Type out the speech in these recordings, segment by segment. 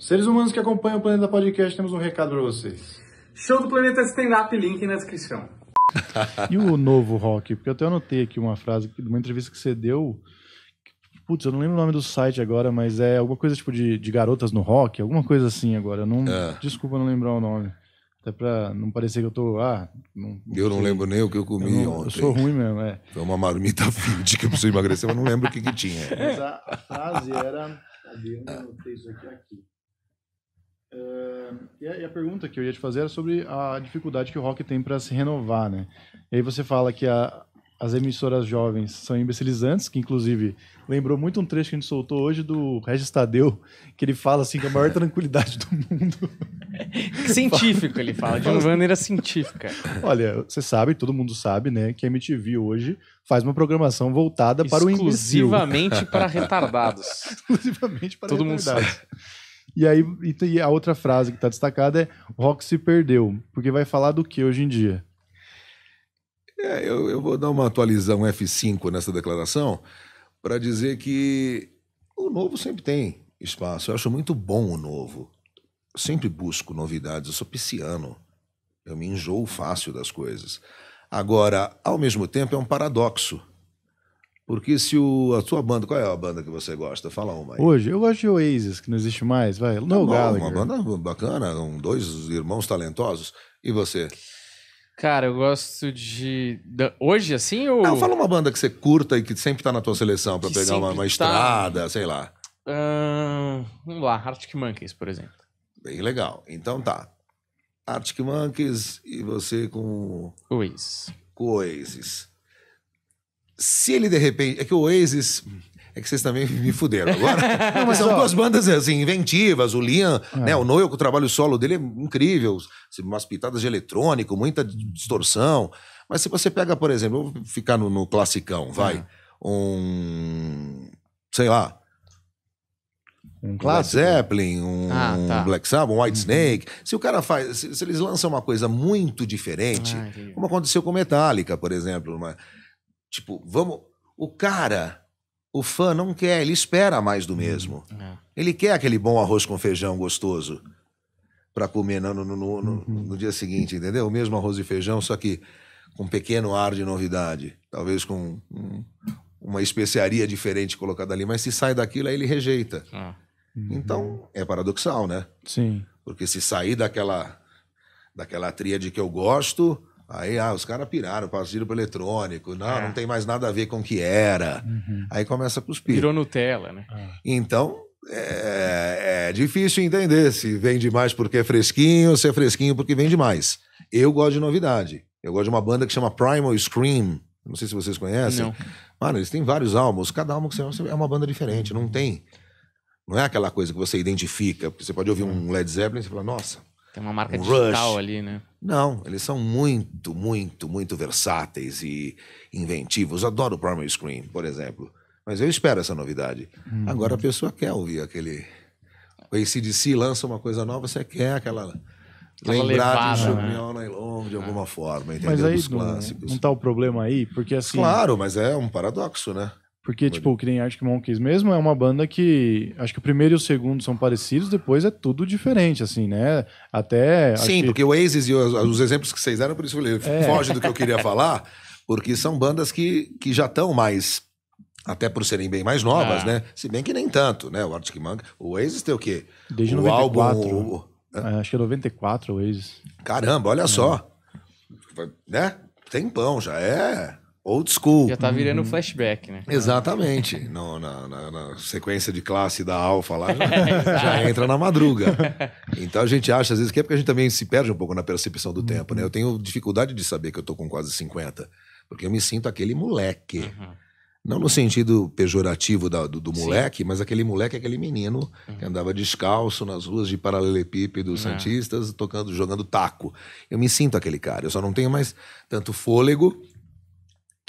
Seres humanos que acompanham o Planeta Podcast, temos um recado para vocês. Show do Planeta Stand Up, link na descrição. e o novo rock? Porque eu até anotei aqui uma frase de uma entrevista que você deu. Putz, eu não lembro o nome do site agora, mas é alguma coisa tipo de, de garotas no rock, alguma coisa assim agora. Não, é. Desculpa não lembrar o nome. Até pra não parecer que eu tô. Ah, não, eu não lembro nem o que eu comi eu não, ontem. Eu sou ruim mesmo, é. Foi uma marmita fit que eu preciso emagrecer, mas não lembro o que, que tinha. Mas a frase era. Cadê? Eu não anotei isso aqui. aqui. É, e, a, pergunta que eu ia te fazer era sobre a dificuldade que o rock tem para se renovar, né? E aí você fala que a, as emissoras jovens são imbecilizantes, que inclusive lembrou muito um trecho que a gente soltou hoje do Regis Tadeu, que ele fala assim que é a maior tranquilidade do mundo. Científico, ele fala, de uma maneira científica. Olha, você sabe, todo mundo sabe, né, que a MTV hoje faz uma programação voltada para o imbecil. Exclusivamente para retardados. Exclusivamente para todo retardados. Mundo sabe. E aí e a outra frase que está destacada é rock se perdeu, porque vai falar do que hoje em dia? É, eu, eu, vou dar uma atualização F5 nessa declaração para dizer que o novo sempre tem espaço. Eu acho muito bom o novo. Eu sempre busco novidades. Eu sou pisciano. Eu me enjoo fácil das coisas. Agora, ao mesmo tempo, é um paradoxo porque se o, a sua banda, qual é a banda que você gosta? Fala uma aí. Hoje, eu gosto de Oasis, que não existe mais, vai. Tá no uma banda bacana, um, dois irmãos talentosos. E você? Cara, eu gosto de. Hoje, assim, ou. Não, fala uma banda que você curta e que sempre tá na tua seleção pra pegar uma, uma tá. estrada, sei lá. vamos lá, Arctic Monkeys, por exemplo. Bem legal. Então tá. Arctic Monkeys e você com Oasis. Oasis se ele de repente. É que o Oasis. É que vocês também me fuderam agora. Não, mas são duas bandas assim, inventivas. O Liam, é. né, o Noel, com o trabalho solo dele é incrível. Assim, umas pitadas de eletrônico, muita distorção. Mas se você pega, por exemplo, vou ficar no, no classicão, vai. É. Um. Sei lá. Um clássico. Led Zeppelin, um ah, tá. Black Sabbath, um White uhum. Snake. Se o cara faz. Se, se, eles lançam uma coisa muito diferente, ah, como aconteceu com Metallica, por exemplo. Uma, Tipo, vamos. O cara, o fã não quer, ele espera mais do uhum. mesmo. É. Ele quer aquele bom arroz com feijão gostoso para comer no, no, no, no, uhum. no dia seguinte, entendeu? O mesmo arroz e feijão, só que com um pequeno ar de novidade. Talvez com um, uma especiaria diferente colocada ali, mas se sai daquilo, aí ele rejeita. Ah. Uhum. Então, é paradoxal, né? Sim. Porque se sair daquela, daquela tríade que eu gosto, Aí ah, os caras piraram, partiram para eletrônico, não, é. não tem mais nada a ver com o que era. Uhum. Aí começa a cuspir. Virou Nutella, né? Ah. Então, é, é, difícil entender se vende mais porque é fresquinho ou se é fresquinho porque vende mais. Eu gosto de novidade. Eu gosto de uma banda que chama Primal Scream. Não sei se vocês conhecem. Não. Mano, eles têm vários álbuns. Cada álbum que você é uma banda diferente. Não tem. Não é aquela coisa que você identifica. Porque você pode ouvir um Led Zeppelin e você fala, nossa, tem uma marca um digital Rush. ali, né? Não, eles são muito, muito, muito versáteis e inventivos. Adoro o Primary Screen, por exemplo. Mas eu espero essa novidade. Hum. Agora a pessoa quer ouvir aquele. O ACDC lança uma coisa nova, você quer aquela. aquela lembrar levada, de Jumel né? Nylon de alguma ah. forma, entendeu? Mas aí Dos não, Não tá o problema aí, porque assim. Claro, mas é um paradoxo, né? Porque, Olha. tipo, que nem Arctic Monkeys mesmo é uma banda que. Acho que o primeiro e o segundo são parecidos, depois é tudo diferente, assim, né? Até. Sim, porque que... o Aces e os, os, exemplos que vocês deram, por isso eu falei, é. foge do que eu queria falar, porque são bandas que, que já estão mais. Até por serem bem mais novas, ah. né? Se bem que nem tanto, né? O Arctic Monkeys. O Aces tem o quê? Desde o 94. Álbum, o... É, acho que é 94 o Aces. Caramba, olha é. só. Né? Tempão, já é. Old school. Já tá virando uhum. flashback, né? Exatamente. no, na, na, na, sequência de classe da alfa lá, já, já, entra na madruga. Então a gente acha, às vezes, que é porque a gente também se perde um pouco na percepção do tempo, né? Eu tenho dificuldade de saber que eu tô com quase 50, porque eu me sinto aquele moleque. Uhum. Não no sentido pejorativo da, do, do, moleque, Sim. mas aquele moleque, é aquele menino uhum. que andava descalço nas ruas de paralelepípedo é. Santistas, tocando, jogando taco. Eu me sinto aquele cara, eu só não tenho mais tanto fôlego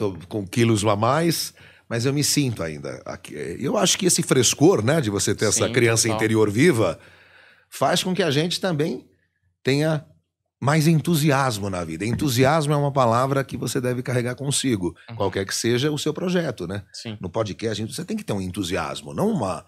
Tô com quilos a mais, mas eu me sinto ainda. Aqui. Eu acho que esse frescor, né, de você ter Sim, essa criança total. interior viva, faz com que a gente também tenha mais entusiasmo na vida. Entusiasmo é uma palavra que você deve carregar consigo, uhum. qualquer que seja o seu projeto, né? Sim. No podcast, você tem que ter um entusiasmo, não uma,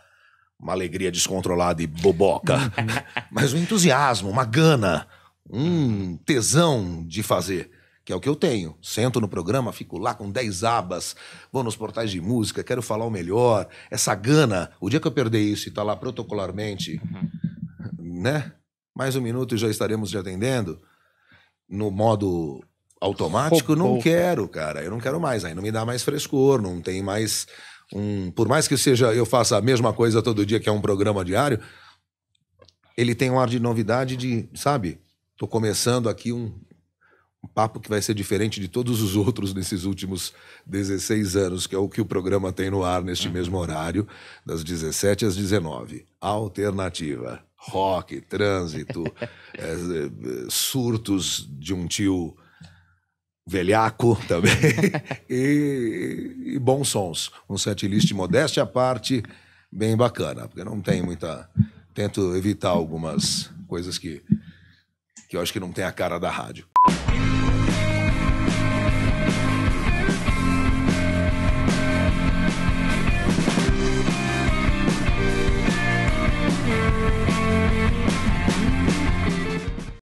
uma alegria descontrolada e boboca, mas um entusiasmo, uma gana, um uhum. tesão de fazer que é o que eu tenho. Sento no programa, fico lá com 10 abas, vou nos portais de música, quero falar o melhor. Essa gana, o dia que eu perder isso e tá lá protocolarmente, uhum. né? Mais um minuto e já estaremos te atendendo. No modo automático, não quero, cara. Eu não quero mais. Aí não me dá mais frescor, não tem mais um. Por mais que seja eu faça a mesma coisa todo dia, que é um programa diário, ele tem um ar de novidade de, sabe? Tô começando aqui um, papo que vai ser diferente de todos os outros nesses últimos 16 anos, que é o que o programa tem no ar neste uhum. mesmo horário, das 17 às 19. Alternativa, rock, trânsito, é, surtos de um tio velhaco também e, e, bons sons. Um setlist modéstia à parte, bem bacana, porque não tem muita... Tento evitar algumas coisas que que eu acho que não tem a cara da rádio.